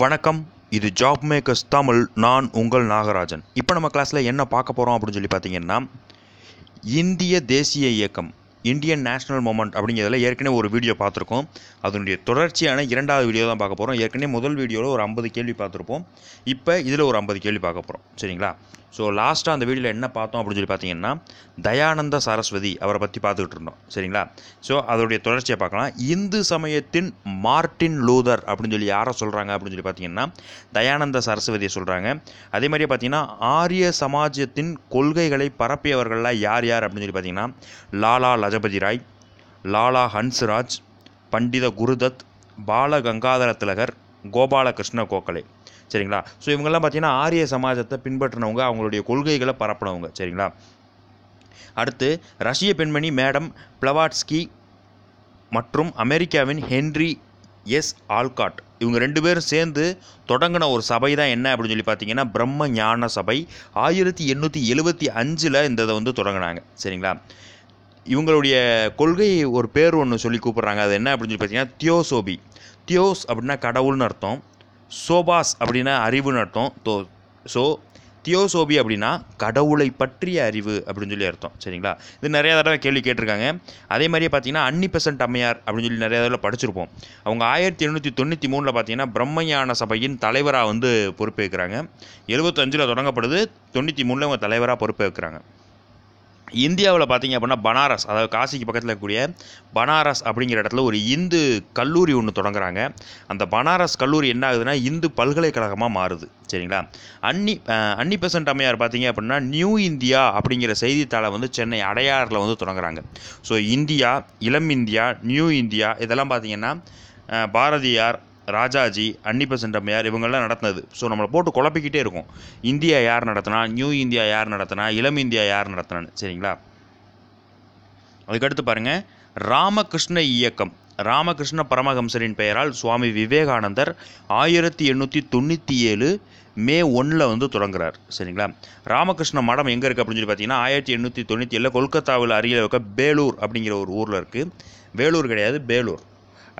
வணக்கம் இது job makers Tamil நான் உங்கள் நாகராஜன் இப்போ நம்ம கிளாஸில் என்ன பார்க்க போகிறோம் அப்படின்னு சொல்லி பார்த்தீங்கன்னா இந்திய தேசிய இயக்கம் இந்தியன் நேஷ்னல் மூமெண்ட் அப்படிங்கிறதுல ஏற்கனவே ஒரு வீடியோ பார்த்துருக்கோம் அதனுடைய தொடர்ச்சியான இரண்டாவது வீடியோ தான் பார்க்க போகிறோம் ஏற்கனவே முதல் வீடியோவில் ஒரு ஐம்பது கேள்வி பார்த்துருப்போம் இப்போ இதில் ஒரு ஐம்பது கேள்வி பார்க்க போகிறோம் சரிங்களா ஸோ லாஸ்ட்டாக அந்த வீடியோவில் என்ன பார்த்தோம் அப்படின்னு சொல்லி பார்த்தீங்கன்னா தயானந்த சரஸ்வதி அவரை பற்றி பார்த்துக்கிட்டு இருந்தோம் சரிங்களா ஸோ அதோடைய தொடர்ச்சியை பார்க்கலாம் இந்து சமயத்தின் மார்டின் லூதர் அப்படின்னு சொல்லி யாரை சொல்கிறாங்க அப்படின்னு சொல்லி பார்த்தீங்கன்னா தயானந்த சரஸ்வதியை சொல்கிறாங்க அதே மாதிரியே பார்த்தீங்கன்னா ஆரிய சமாஜத்தின் கொள்கைகளை பரப்பியவர்கள்லாம் யார் யார் அப்படின்னு சொல்லி பார்த்தீங்கன்னா லாலா லஜபதி ராய் லாலா ஹன்ஸ்ராஜ் பண்டித குருதத் பால கங்காதர திலகர் கோபாலகிருஷ்ண கோகலே சரிங்களா ஸோ இவங்கெல்லாம் பார்த்தீங்கன்னா ஆரிய சமாஜத்தை பின்பற்றினவங்க அவங்களுடைய கொள்கைகளை பரப்பினவங்க சரிங்களா அடுத்து ரஷ்ய பெண்மணி மேடம் பிளவாட்ஸ்கி மற்றும் அமெரிக்காவின் ஹென்ரி எஸ் ஆல்காட் இவங்க ரெண்டு பேரும் சேர்ந்து தொடங்கின ஒரு சபை தான் என்ன அப்படின்னு சொல்லி பார்த்தீங்கன்னா பிரம்ம ஞான சபை ஆயிரத்தி எண்ணூற்றி எழுபத்தி அஞ்சில் இந்த இதை வந்து தொடங்கினாங்க சரிங்களா இவங்களுடைய கொள்கை ஒரு பேர் ஒன்று சொல்லி கூப்பிட்றாங்க அது என்ன அப்படின்னு சொல்லி பார்த்தீங்கன்னா தியோசோபி தியோஸ் அப்படின்னா கடவுள்னு அர்த்தம் சோபாஸ் அப்படின்னா அறிவுன்னு அர்த்தம் தோ ஸோ தியோசோபி அப்படின்னா கடவுளை பற்றிய அறிவு அப்படின்னு சொல்லி அர்த்தம் சரிங்களா இது நிறையா தடவை கேள்வி கேட்டிருக்காங்க அதே மாதிரியே பார்த்தீங்கன்னா அன்னிபெசன்ட் அம்மையார் அப்படின்னு சொல்லி நிறையா தடவை படிச்சிருப்போம் அவங்க ஆயிரத்தி எழுநூற்றி தொண்ணூற்றி மூணில் பார்த்தீங்கன்னா பிரம்மஞான சபையின் தலைவராக வந்து பொறுப்பேற்கிறாங்க எழுபத்தஞ்சில் தொடங்கப்படுது தொண்ணூற்றி மூணில் அவங்க தலைவராக பொறுப்பேற்கிறாங்க இந்தியாவில் பார்த்தீங்க அப்படின்னா பனாரஸ் அதாவது காசிக்கு பக்கத்தில் இருக்கக்கூடிய பனாரஸ் அப்படிங்கிற இடத்துல ஒரு இந்து கல்லூரி ஒன்று தொடங்குறாங்க அந்த பனாரஸ் கல்லூரி என்ன ஆகுதுன்னா இந்து பல்கலைக்கழகமாக மாறுது சரிங்களா அன்னி அன்னி பெசன்ட் அம்மையார் பார்த்தீங்க அப்படின்னா நியூ இந்தியா அப்படிங்கிற செய்தித்தாளை வந்து சென்னை அடையாறில் வந்து தொடங்குறாங்க ஸோ இந்தியா இளம் இந்தியா நியூ இந்தியா இதெல்லாம் பார்த்தீங்கன்னா பாரதியார் ராஜாஜி அன்னிப்ப அம்மையார் இவங்கெல்லாம் நடத்தினது ஸோ நம்மளை போட்டு குழப்பிக்கிட்டே இருக்கும் இந்தியா யார் நடத்தினா நியூ இந்தியா யார் நடத்தினா இளம் இந்தியா யார் நடத்தினான்னு சரிங்களா அதுக்கடுத்து பாருங்கள் ராமகிருஷ்ண இயக்கம் ராமகிருஷ்ண பரமஹம்சரின் பெயரால் சுவாமி விவேகானந்தர் ஆயிரத்தி எண்ணூற்றி தொண்ணூற்றி ஏழு மே ஒன்றில் வந்து தொடங்குறார் சரிங்களா ராமகிருஷ்ண மடம் எங்கே இருக்குது அப்படின்னு சொல்லி பார்த்தீங்கன்னா ஆயிரத்தி எண்ணூற்றி தொண்ணூற்றி ஏழில் கொல்கத்தாவில் அருகில் இருக்க பேலூர் அப்படிங்கிற ஒரு ஊரில் இருக்குது வேலூர் கிடையாது பேலூர்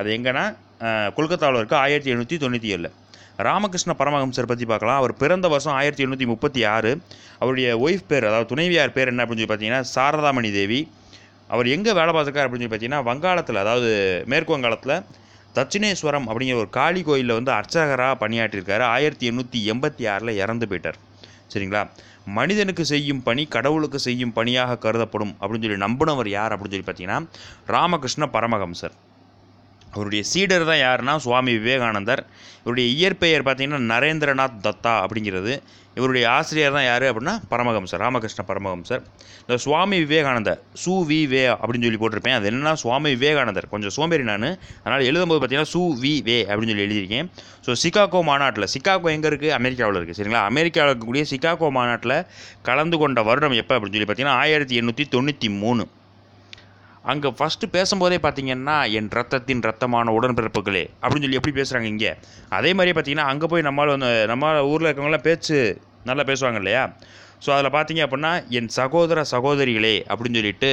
அது எங்கன்னா கொல்கத்தாவில் இருக்குது ஆயிரத்தி எழுநூற்றி தொண்ணூற்றி ஏழில் ராமகிருஷ்ண பரமஹம்சர் பற்றி பார்க்கலாம் அவர் பிறந்த வருஷம் ஆயிரத்தி எழுநூற்றி முப்பத்தி ஆறு அவருடைய ஒய்ஃப் பேர் அதாவது துணைவியார் பேர் என்ன அப்படின்னு சொல்லி பார்த்தீங்கன்னா சாரதாமணி தேவி அவர் எங்கே வேலை பார்த்துருக்கார் அப்படின்னு சொல்லி பார்த்தீங்கன்னா வங்காளத்தில் அதாவது மேற்கு வங்காளத்தில் தட்சிணேஸ்வரம் அப்படிங்கிற ஒரு காளி கோயிலில் வந்து அர்ச்சகராக பணியாற்றியிருக்காரு ஆயிரத்தி எண்ணூற்றி எண்பத்தி ஆறில் இறந்து போயிட்டார் சரிங்களா மனிதனுக்கு செய்யும் பணி கடவுளுக்கு செய்யும் பணியாக கருதப்படும் அப்படின்னு சொல்லி நம்பினவர் யார் அப்படின்னு சொல்லி பார்த்தீங்கன்னா ராமகிருஷ்ண பரமஹம்சர் அவருடைய சீடர் தான் யாருன்னா சுவாமி விவேகானந்தர் இவருடைய இயற்பெயர் பார்த்திங்கன்னா நரேந்திரநாத் தத்தா அப்படிங்கிறது இவருடைய ஆசிரியர் தான் யார் அப்படின்னா பரமஹம்சர் ராமகிருஷ்ண பரமஹம்சர் இந்த சுவாமி விவேகானந்தர் சு வி வே அப்படின்னு சொல்லி போட்டிருப்பேன் அது என்னன்னா சுவாமி விவேகானந்தர் கொஞ்சம் சோம்பேறி நான் அதனால் எழுதும்போது பார்த்தீங்கன்னா சு வி வே அப்படின்னு சொல்லி எழுதியிருக்கேன் ஸோ சிகாகோ மாநாட்டில் சிகாகோ எங்கே இருக்குது அமெரிக்காவில் இருக்குது சரிங்களா அமெரிக்காவில் இருக்கக்கூடிய சிகாகோ மாநாட்டில் கலந்து கொண்ட வருடம் எப்போ அப்படின்னு சொல்லி பார்த்தீங்கன்னா ஆயிரத்தி எண்ணூற்றி தொண்ணூற்றி மூணு அங்கே ஃபஸ்ட்டு பேசும்போதே பார்த்தீங்கன்னா என் ரத்தத்தின் ரத்தமான உடன்பிறப்புகளே அப்படின்னு சொல்லி எப்படி பேசுகிறாங்க இங்கே அதே மாதிரியே பார்த்தீங்கன்னா அங்கே போய் நம்மளால் வந்து நம்ம ஊரில் இருக்கவங்களாம் பேச்சு நல்லா பேசுவாங்க இல்லையா ஸோ அதில் பார்த்தீங்க அப்படின்னா என் சகோதர சகோதரிகளே அப்படின்னு சொல்லிட்டு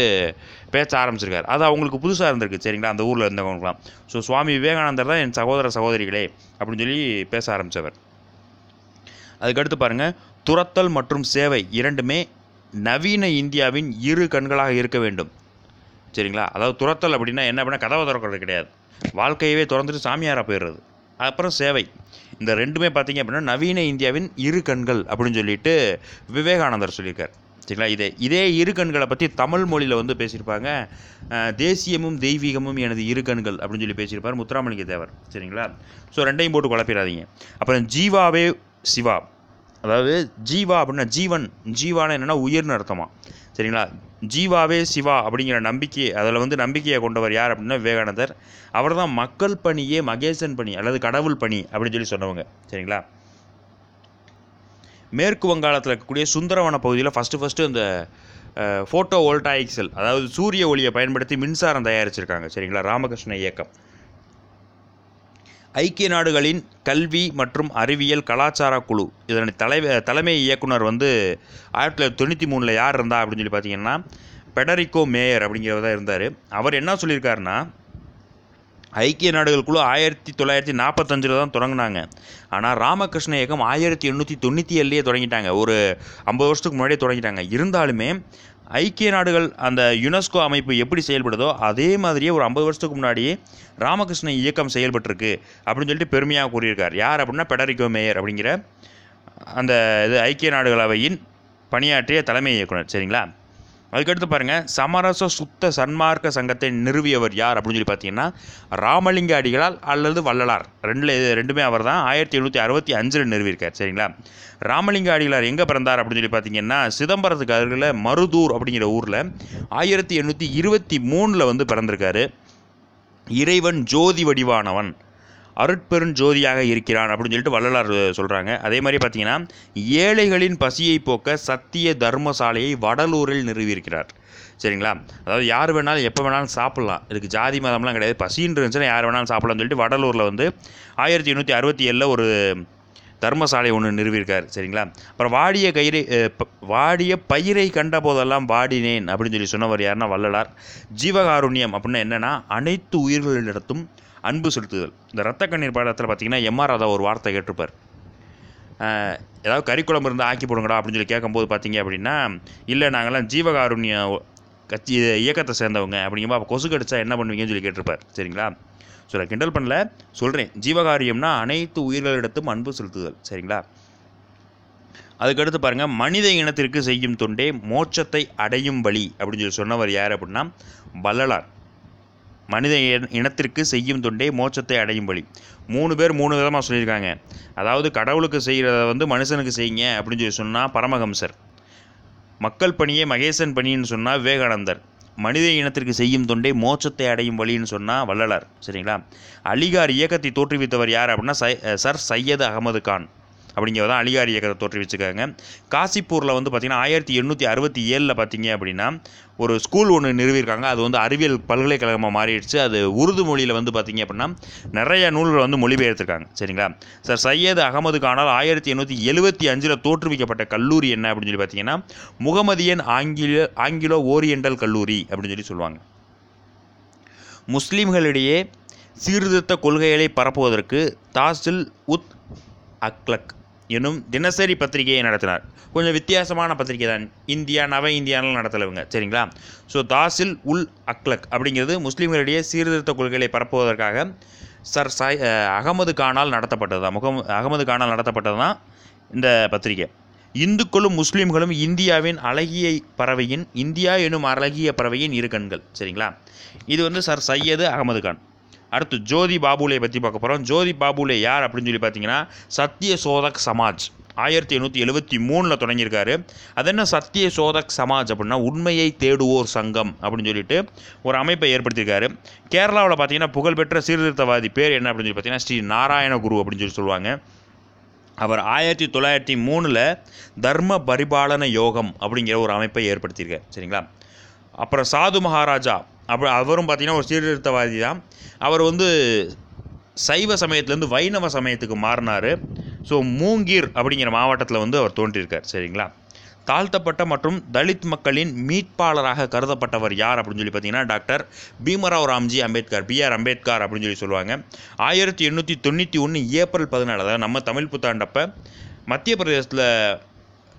பேச ஆரம்பிச்சிருக்காரு அது அவங்களுக்கு புதுசாக இருந்திருக்கு சரிங்களா அந்த ஊரில் இருந்தவங்களுக்குலாம் ஸோ சுவாமி விவேகானந்தர் தான் என் சகோதர சகோதரிகளே அப்படின்னு சொல்லி பேச ஆரம்பித்தவர் அதுக்கடுத்து பாருங்கள் துரத்தல் மற்றும் சேவை இரண்டுமே நவீன இந்தியாவின் இரு கண்களாக இருக்க வேண்டும் சரிங்களா அதாவது துரத்தல் அப்படின்னா என்ன அப்படின்னா கதவை திறக்கிறது கிடையாது வாழ்க்கையவே திறந்துட்டு சாமியாராக போயிடுறது அப்புறம் சேவை இந்த ரெண்டுமே பார்த்திங்க அப்படின்னா நவீன இந்தியாவின் இரு கண்கள் அப்படின்னு சொல்லிட்டு விவேகானந்தர் சொல்லியிருக்கார் சரிங்களா இதே இதே இரு கண்களை பற்றி தமிழ் மொழியில் வந்து பேசியிருப்பாங்க தேசியமும் தெய்வீகமும் எனது இரு கண்கள் அப்படின்னு சொல்லி பேசியிருப்பார் முத்துராமலிங்க தேவர் சரிங்களா ஸோ ரெண்டையும் போட்டு குழப்பிடாதீங்க அப்புறம் ஜீவாவே சிவா அதாவது ஜீவா அப்படின்னா ஜீவன் ஜீவான என்னென்னா உயிர்னு அர்த்தமாக சரிங்களா ஜீவாவே சிவா அப்படிங்கிற நம்பிக்கை அதில் வந்து நம்பிக்கையை கொண்டவர் யார் அப்படின்னா விவேகானந்தர் அவர் தான் மக்கள் பணியே மகேசன் பணி அல்லது கடவுள் பணி அப்படின்னு சொல்லி சொன்னவங்க சரிங்களா மேற்கு வங்காளத்தில் இருக்கக்கூடிய சுந்தரவன பகுதியில் ஃபஸ்ட்டு ஃபஸ்ட்டு இந்த ஃபோட்டோ ஓல்டாயிக்ஸல் அதாவது சூரிய ஒளியை பயன்படுத்தி மின்சாரம் தயாரிச்சிருக்காங்க சரிங்களா ராமகிருஷ்ண இயக்கம் ஐக்கிய நாடுகளின் கல்வி மற்றும் அறிவியல் கலாச்சார குழு இதனுடைய தலைவ தலைமை இயக்குனர் வந்து ஆயிரத்தி தொள்ளாயிரத்தி தொண்ணூற்றி மூணில் யார் இருந்தா அப்படின்னு சொல்லி பார்த்தீங்கன்னா பெடரிக்கோ மேயர் அப்படிங்கிறவர் தான் இருந்தார் அவர் என்ன சொல்லியிருக்காருன்னா ஐக்கிய நாடுகள் குழு ஆயிரத்தி தொள்ளாயிரத்தி நாற்பத்தஞ்சில் தான் தொடங்கினாங்க ஆனால் ராமகிருஷ்ண இயக்கம் ஆயிரத்தி எண்ணூற்றி தொண்ணூற்றி ஏழுலேயே தொடங்கிட்டாங்க ஒரு ஐம்பது வருஷத்துக்கு முன்னாடியே தொடங்கிட்டாங்க இருந்தாலுமே ஐக்கிய நாடுகள் அந்த யுனெஸ்கோ அமைப்பு எப்படி செயல்படுதோ அதே மாதிரியே ஒரு ஐம்பது வருஷத்துக்கு முன்னாடியே ராமகிருஷ்ண இயக்கம் செயல்பட்டிருக்கு அப்படின்னு சொல்லிட்டு பெருமையாக கூறியிருக்கார் யார் அப்படின்னா பெடரிகோ மேயர் அப்படிங்கிற அந்த இது ஐக்கிய நாடுகள் அவையின் பணியாற்றிய தலைமை இயக்குனர் சரிங்களா அதுக்கடுத்து பாருங்கள் சமரச சுத்த சன்மார்க்க சங்கத்தை நிறுவியவர் யார் அப்படின்னு சொல்லி பார்த்தீங்கன்னா ராமலிங்க அடிகளால் அல்லது வள்ளலார் ரெண்டில் ரெண்டுமே அவர் தான் ஆயிரத்தி எழுநூற்றி அறுபத்தி அஞ்சில் நிறுவியிருக்கார் சரிங்களா ராமலிங்க அடிகளார் எங்கே பிறந்தார் அப்படின்னு சொல்லி பார்த்தீங்கன்னா சிதம்பரத்துக்கு அருகில் மருதூர் அப்படிங்கிற ஊரில் ஆயிரத்தி எண்ணூற்றி இருபத்தி மூணில் வந்து பிறந்திருக்காரு இறைவன் ஜோதி வடிவானவன் அருட்பெருஞ்சோதியாக இருக்கிறான் அப்படின்னு சொல்லிட்டு வள்ளலார் சொல்கிறாங்க அதே மாதிரி பார்த்தீங்கன்னா ஏழைகளின் பசியை போக்க சத்திய தர்மசாலையை வடலூரில் நிறுவியிருக்கிறார் சரிங்களா அதாவது யார் வேணாலும் எப்போ வேணாலும் சாப்பிட்லாம் இதுக்கு ஜாதி மதம்லாம் கிடையாது பசின்னு இருந்துச்சுன்னா யார் வேணாலும் சாப்பிட்லாம்னு சொல்லிட்டு வடலூரில் வந்து ஆயிரத்தி எண்ணூற்றி அறுபத்தி ஏழில் ஒரு தர்மசாலை ஒன்று நிறுவியிருக்கார் சரிங்களா அப்புறம் வாடிய கயிறை வாடிய பயிரை கண்ட போதெல்லாம் வாடினேன் அப்படின்னு சொல்லி சொன்னவர் யாருன்னா வள்ளலார் ஜீவகாருண்யம் அப்படின்னா என்னென்னா அனைத்து உயிர்களிடத்தும் அன்பு செலுத்துதல் இந்த ரத்த கண்ணீர் பாடத்தில் பார்த்தீங்கன்னா எம்ஆர் ராதா ஒரு வார்த்தை கேட்டிருப்பார் ஏதாவது கறிக்குழம்பு இருந்தால் ஆக்கி போடுங்கடா அப்படின்னு சொல்லி கேட்கும்போது பார்த்தீங்க அப்படின்னா இல்லை நாங்கள்லாம் ஜீவகாருண்ய கட்சி இயக்கத்தை சேர்ந்தவங்க அப்படிங்கும்போது அப்போ கொசு கடிச்சா என்ன பண்ணுவீங்கன்னு சொல்லி கேட்டிருப்பார் சரிங்களா ஸோ நான் கிண்டல் பண்ணல சொல்கிறேன் ஜீவகாரியம்னா அனைத்து உயிர்களிடத்தும் அன்பு செலுத்துதல் சரிங்களா அதுக்கடுத்து பாருங்கள் மனித இனத்திற்கு செய்யும் தொண்டே மோட்சத்தை அடையும் வழி அப்படின்னு சொல்லி சொன்னவர் யார் அப்படின்னா வள்ளலார் மனித இனத்திற்கு செய்யும் தொண்டே மோட்சத்தை அடையும் வழி மூணு பேர் மூணு விதமாக சொல்லியிருக்காங்க அதாவது கடவுளுக்கு செய்கிறத வந்து மனுஷனுக்கு செய்யுங்க அப்படின்னு சொல்லி சொன்னால் பரமஹம்சர் மக்கள் பணியே மகேசன் பணின்னு சொன்னால் விவேகானந்தர் மனித இனத்திற்கு செய்யும் தொண்டே மோட்சத்தை அடையும் வழின்னு சொன்னால் வள்ளலார் சரிங்களா அலிகார் இயக்கத்தை தோற்றுவித்தவர் யார் அப்படின்னா சர் சையது அகமது கான் அப்படிங்கிறத அலிகார் இயக்கத்தை தோற்றுவிச்சுக்காங்க காசிப்பூரில் வந்து பார்த்திங்கன்னா ஆயிரத்தி எண்ணூற்றி அறுபத்தி ஏழில் பார்த்தீங்க அப்படின்னா ஒரு ஸ்கூல் ஒன்று நிறுவியிருக்காங்க அது வந்து அறிவியல் பல்கலைக்கழகமாக மாறிடுச்சு அது உருது மொழியில் வந்து பார்த்திங்க அப்படின்னா நிறைய நூல்கள் வந்து மொழிபெயர்த்துருக்காங்க சரிங்களா சார் சையது அகமது கானால் ஆயிரத்தி எண்ணூற்றி எழுவத்தி அஞ்சில் தோற்றுவிக்கப்பட்ட கல்லூரி என்ன அப்படின்னு சொல்லி பார்த்தீங்கன்னா முகமதியன் ஆங்கில ஆங்கிலோ ஓரியண்டல் கல்லூரி அப்படின்னு சொல்லி சொல்லுவாங்க முஸ்லீம்களிடையே சீர்திருத்த கொள்கைகளை பரப்புவதற்கு தாசில் உத் அக்லக் என்னும் தினசரி பத்திரிகையை நடத்தினார் கொஞ்சம் வித்தியாசமான பத்திரிகை தான் இந்தியா நவ இந்தியானாலும் நடத்தலவங்க சரிங்களா ஸோ தாசில் உல் அக்லக் அப்படிங்கிறது முஸ்லீம்களிடையே சீர்திருத்த கொள்கைகளை பரப்புவதற்காக சர் சாய் அகமது கானால் நடத்தப்பட்டது தான் முகம் அகமது கானால் நடத்தப்பட்டது தான் இந்த பத்திரிகை இந்துக்களும் முஸ்லீம்களும் இந்தியாவின் அழகிய பறவையின் இந்தியா எனும் அழகிய பறவையின் இரு கண்கள் சரிங்களா இது வந்து சர் சையது அகமது கான் அடுத்து ஜோதி பாபுலே பற்றி பார்க்க போகிறோம் ஜோதி பாபுலே யார் அப்படின்னு சொல்லி பார்த்தீங்கன்னா சத்திய சோதக் சமாஜ் ஆயிரத்தி எண்ணூற்றி எழுபத்தி மூணில் தொடங்கியிருக்காரு அது என்ன சத்திய சோதக் சமாஜ் அப்படின்னா உண்மையை தேடுவோர் சங்கம் அப்படின்னு சொல்லிட்டு ஒரு அமைப்பை ஏற்படுத்தியிருக்காரு கேரளாவில் பார்த்தீங்கன்னா புகழ்பெற்ற சீர்திருத்தவாதி பேர் என்ன அப்படின்னு சொல்லி பார்த்தீங்கன்னா ஸ்ரீ நாராயணகுரு அப்படின்னு சொல்லி சொல்லுவாங்க அவர் ஆயிரத்தி தொள்ளாயிரத்தி மூணில் தர்ம பரிபாலன யோகம் அப்படிங்கிற ஒரு அமைப்பை ஏற்படுத்தியிருக்கார் சரிங்களா அப்புறம் சாது மகாராஜா அப்புறம் அவரும் பார்த்திங்கன்னா ஒரு சீர்திருத்தவாதி தான் அவர் வந்து சைவ சமயத்துலேருந்து வைணவ சமயத்துக்கு மாறினார் ஸோ மூங்கீர் அப்படிங்கிற மாவட்டத்தில் வந்து அவர் தோன்றியிருக்கார் சரிங்களா தாழ்த்தப்பட்ட மற்றும் தலித் மக்களின் மீட்பாளராக கருதப்பட்டவர் யார் அப்படின்னு சொல்லி பார்த்தீங்கன்னா டாக்டர் பீமராவ் ராம்ஜி அம்பேத்கர் பிஆர் அம்பேத்கர் அப்படின்னு சொல்லி சொல்லுவாங்க ஆயிரத்தி எண்ணூற்றி தொண்ணூற்றி ஒன்று ஏப்ரல் பதினாலு அதாவது நம்ம தமிழ் புத்தாண்டப்ப மத்திய பிரதேசத்தில்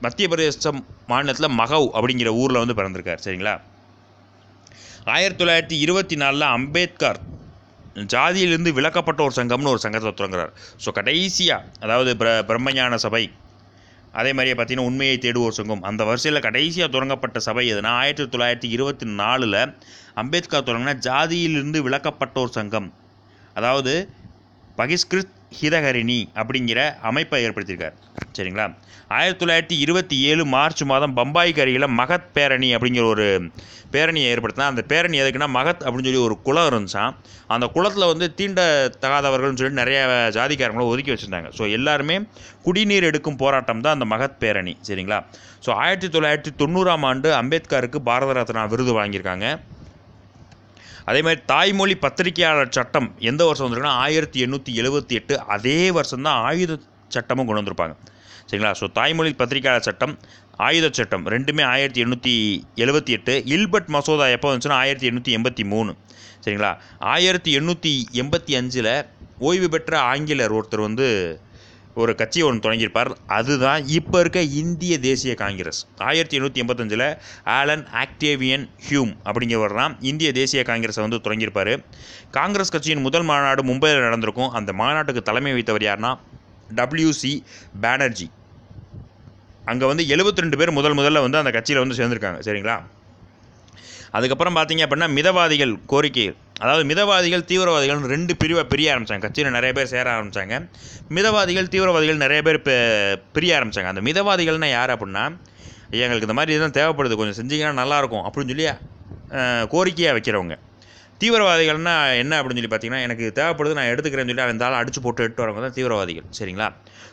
மத்திய பிரதேச மாநிலத்தில் மகவ் அப்படிங்கிற ஊரில் வந்து பிறந்திருக்கார் சரிங்களா ஆயிரத்தி தொள்ளாயிரத்தி இருபத்தி நாலில் அம்பேத்கர் ஜாதியிலிருந்து விளக்கப்பட்ட ஒரு சங்கம்னு ஒரு சங்கத்தை தொடங்குறார் ஸோ கடைசியாக அதாவது பிர பிரம்மஞான சபை அதே மாதிரியே பார்த்தீங்கன்னா உண்மையை தேடுவோர் சங்கம் அந்த வரிசையில் கடைசியாக தொடங்கப்பட்ட சபை எதுனா ஆயிரத்தி தொள்ளாயிரத்தி இருபத்தி நாலில் அம்பேத்கர் தொடங்கின ஜாதியிலிருந்து விளக்கப்பட்டோர் சங்கம் அதாவது பகிஷ்கிருத் ஹிதஹரிணி அப்படிங்கிற அமைப்பை ஏற்படுத்தியிருக்கார் சரிங்களா ஆயிரத்தி தொள்ளாயிரத்தி இருபத்தி ஏழு மார்ச் மாதம் பம்பாய்க்கு அருகில் மகத் பேரணி அப்படிங்கிற ஒரு பேரணியை ஏற்படுத்தினா அந்த பேரணி எதுக்குன்னா மகத் அப்படின்னு சொல்லி ஒரு குளம் இருந்துச்சான் அந்த குளத்தில் வந்து தீண்ட தகாதவர்கள்னு சொல்லி நிறைய ஜாதிக்காரங்களும் ஒதுக்கி வச்சுருந்தாங்க ஸோ எல்லாருமே குடிநீர் எடுக்கும் போராட்டம் தான் அந்த மகத் பேரணி சரிங்களா ஸோ ஆயிரத்தி தொள்ளாயிரத்தி தொண்ணூறாம் ஆண்டு அம்பேத்கருக்கு பாரத ரத்னா விருது வாங்கியிருக்காங்க அதே மாதிரி தாய்மொழி பத்திரிகையாளர் சட்டம் எந்த வருஷம் வந்திருக்குன்னா ஆயிரத்தி எண்ணூற்றி எழுபத்தி எட்டு அதே வருஷம் தான் ஆயுத சட்டமும் கொண்டு வந்திருப்பாங்க சரிங்களா ஸோ தாய்மொழி பத்திரிகையாளர் சட்டம் ஆயுத சட்டம் ரெண்டுமே ஆயிரத்தி எண்ணூற்றி எழுபத்தி எட்டு இல்பர்ட் மசோதா எப்போ வந்துச்சுன்னா ஆயிரத்தி எண்ணூற்றி எண்பத்தி மூணு சரிங்களா ஆயிரத்தி எண்ணூற்றி எண்பத்தி அஞ்சில் ஓய்வு பெற்ற ஆங்கிலர் ஒருத்தர் வந்து ஒரு கட்சி ஒன்று தொடங்கியிருப்பார் அதுதான் இப்போ இருக்க இந்திய தேசிய காங்கிரஸ் ஆயிரத்தி எண்ணூற்றி எண்பத்தஞ்சில் ஆலன் ஆக்டேவியன் ஹியூம் அப்படிங்கிறவர் தான் இந்திய தேசிய காங்கிரஸை வந்து தொடங்கியிருப்பார் காங்கிரஸ் கட்சியின் முதல் மாநாடு மும்பையில் நடந்திருக்கும் அந்த மாநாட்டுக்கு தலைமை வைத்தவர் யார்னா டபிள்யூசி பேனர்ஜி அங்கே வந்து எழுபத்தி ரெண்டு பேர் முதல் முதல்ல வந்து அந்த கட்சியில் வந்து சேர்ந்துருக்காங்க சரிங்களா அதுக்கப்புறம் பார்த்தீங்க அப்படின்னா மிதவாதிகள் கோரிக்கை அதாவது மிதவாதிகள் தீவிரவாதிகள் ரெண்டு பிரிவாக பிரிய ஆரம்பித்தாங்க கட்சியில் நிறைய பேர் சேர ஆரம்பித்தாங்க மிதவாதிகள் தீவிரவாதிகள் நிறைய பேர் பிரிய ஆரம்பித்தாங்க அந்த மிதவாதிகள்னால் யார் அப்படின்னா எங்களுக்கு இந்த மாதிரி இதுதான் தேவைப்படுது கொஞ்சம் செஞ்சீங்கன்னா நல்லாயிருக்கும் அப்படின்னு சொல்லி கோரிக்கையாக வைக்கிறவங்க தீவிரவாதிகள்னா என்ன அப்படின்னு சொல்லி பார்த்தீங்கன்னா எனக்கு தேவைப்படுது நான் எடுத்துக்கிறேன்னு சொல்லி அவன் தாளம் அடிச்சு போட்டு எடுத்து வரவங்க தான் தீவிரவாதிகள் சரிங்களா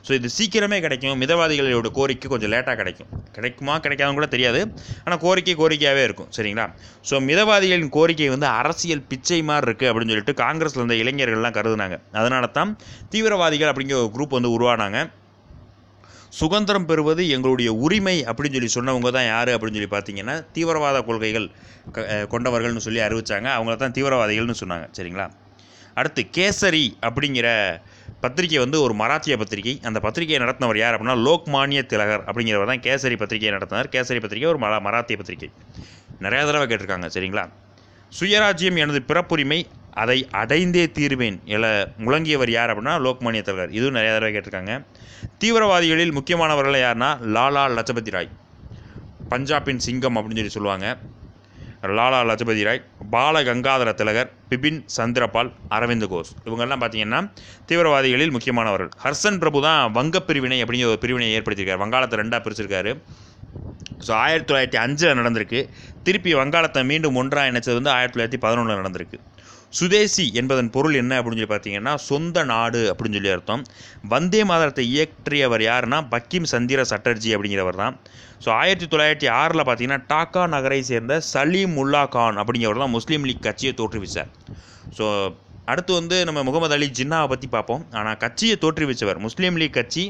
ஸோ இது சீக்கிரமே கிடைக்கும் மிதவாதிகளோட கோரிக்கை கொஞ்சம் லேட்டாக கிடைக்கும் கிடைக்குமா கிடைக்காதுன்னு கூட தெரியாது ஆனால் கோரிக்கை கோரிக்கையாகவே இருக்கும் சரிங்களா ஸோ மிதவாதிகளின் கோரிக்கை வந்து அரசியல் பிச்சை மாதிரி இருக்குது அப்படின்னு சொல்லிட்டு காங்கிரஸில் இருந்த இளைஞர்கள்லாம் கருதுனாங்க அதனால தான் தீவிரவாதிகள் அப்படிங்கிற ஒரு குரூப் வந்து உருவானாங்க சுதந்திரம் பெறுவது எங்களுடைய உரிமை அப்படின்னு சொல்லி சொன்னவங்க தான் யார் அப்படின்னு சொல்லி பார்த்தீங்கன்னா தீவிரவாத கொள்கைகள் கொண்டவர்கள்னு சொல்லி அறிவித்தாங்க அவங்கள தான் தீவிரவாதிகள்னு சொன்னாங்க சரிங்களா அடுத்து கேசரி அப்படிங்கிற பத்திரிகை வந்து ஒரு மராத்திய பத்திரிகை அந்த பத்திரிகையை நடத்தினவர் யார் அப்படின்னா லோக்மானிய திலகர் அப்படிங்கிறவர் தான் கேசரி பத்திரிகையை நடத்தினார் கேசரி பத்திரிகை ஒரு மரா மராத்திய பத்திரிகை நிறையா தடவை கேட்டிருக்காங்க சரிங்களா சுயராஜ்யம் எனது பிறப்புரிமை அதை அடைந்தே தீர்வேன் இல்லை முழங்கியவர் யார் அப்படின்னா லோக்மானிய தலைவர் இதுவும் நிறைய தடவை கேட்டிருக்காங்க தீவிரவாதிகளில் முக்கியமானவர்கள் யாருன்னா லாலா லஜபதி ராய் பஞ்சாபின் சிங்கம் அப்படின்னு சொல்லி சொல்லுவாங்க லாலா லஜபதி ராய் பால கங்காதர திலகர் பிபின் சந்திரபால் அரவிந்த் கோஷ் இவங்கெல்லாம் பார்த்தீங்கன்னா தீவிரவாதிகளில் முக்கியமானவர்கள் ஹர்சன் பிரபு தான் வங்க பிரிவினை அப்படிங்கிற ஒரு பிரிவினை ஏற்படுத்தியிருக்காரு வங்காளத்தை ரெண்டாக பிரிச்சிருக்காரு ஸோ ஆயிரத்தி தொள்ளாயிரத்தி அஞ்சில் நடந்திருக்கு திருப்பி வங்காளத்தை மீண்டும் ஒன்றாக இணைச்சது வந்து ஆயிரத்தி தொள்ளாயிரத்தி பதினொன்றில் நடந்திருக்கு சுதேசி என்பதன் பொருள் என்ன அப்படின்னு சொல்லி பார்த்தீங்கன்னா சொந்த நாடு அப்படின்னு சொல்லி அர்த்தம் வந்தே மாதரத்தை இயற்றியவர் யாருன்னா பக்கிம் சந்திர சட்டர்ஜி அப்படிங்கிறவர் தான் ஸோ ஆயிரத்தி தொள்ளாயிரத்தி ஆறில் பார்த்தீங்கன்னா டாக்கா நகரை சேர்ந்த சலீம் முல்லா கான் அப்படிங்கிறவர் தான் முஸ்லீம் லீக் கட்சியை தோற்றுவிச்சார் ஸோ அடுத்து வந்து நம்ம முகமது அலி ஜின்னாவை பற்றி பார்ப்போம் ஆனால் கட்சியை தோற்றுவிச்சவர் முஸ்லீம் லீக் கட்சி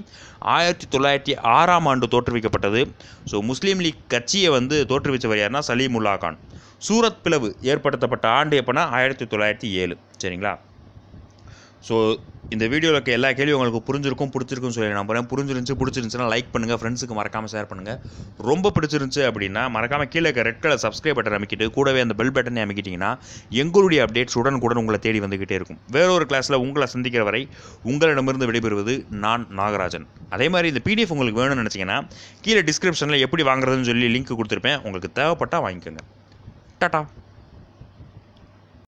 ஆயிரத்தி தொள்ளாயிரத்தி ஆறாம் ஆண்டு தோற்றுவிக்கப்பட்டது ஸோ முஸ்லீம் லீக் கட்சியை வந்து தோற்றுவிச்சவர் யாருன்னா உல்லா கான் சூரத் பிளவு ஏற்படுத்தப்பட்ட ஆண்டு எப்போனா ஆயிரத்தி தொள்ளாயிரத்தி ஏழு சரிங்களா ஸோ இந்த வீடியோவில் இருக்க எல்லா கேள்வியும் உங்களுக்கு புரிஞ்சிருக்கும் பிடிச்சிருக்குன்னு சொல்லி நான் போகிறேன் புரிஞ்சிருந்துச்சு பிடிச்சிருந்துச்சுன்னா லைக் பண்ணுங்கள் ஃப்ரெண்ட்ஸுக்கு மறக்காமல் ஷேர் பண்ணுங்கள் ரொம்ப பிடிச்சிருந்துச்சு அப்படின்னா மறக்காமல் கீழே இருக்க ரெட் கலர் சப்ஸ்கிரைப் பட்டன் அமைக்கிட்டு கூடவே அந்த பெல் பட்டனை அமைக்கிட்டிங்கன்னா எங்களுடைய அப்டேட்ஸ் உடனுக்குடன் உங்களை தேடி வந்துக்கிட்டே இருக்கும் வேறொரு கிளாஸில் உங்களை சந்திக்கிற வரை உங்களிடமிருந்து விடைபெறுவது நான் நாகராஜன் அதே மாதிரி இந்த பிடிஎஃப் உங்களுக்கு வேணும்னு நினச்சிங்கன்னா கீழே டிஸ்கிரிப்ஷனில் எப்படி வாங்குறதுன்னு சொல்லி லிங்க் கொடுத்துருப்பேன் உங்களுக்கு தேவைப்பட்டால் வாங்கிக்கோங்க ta-ta.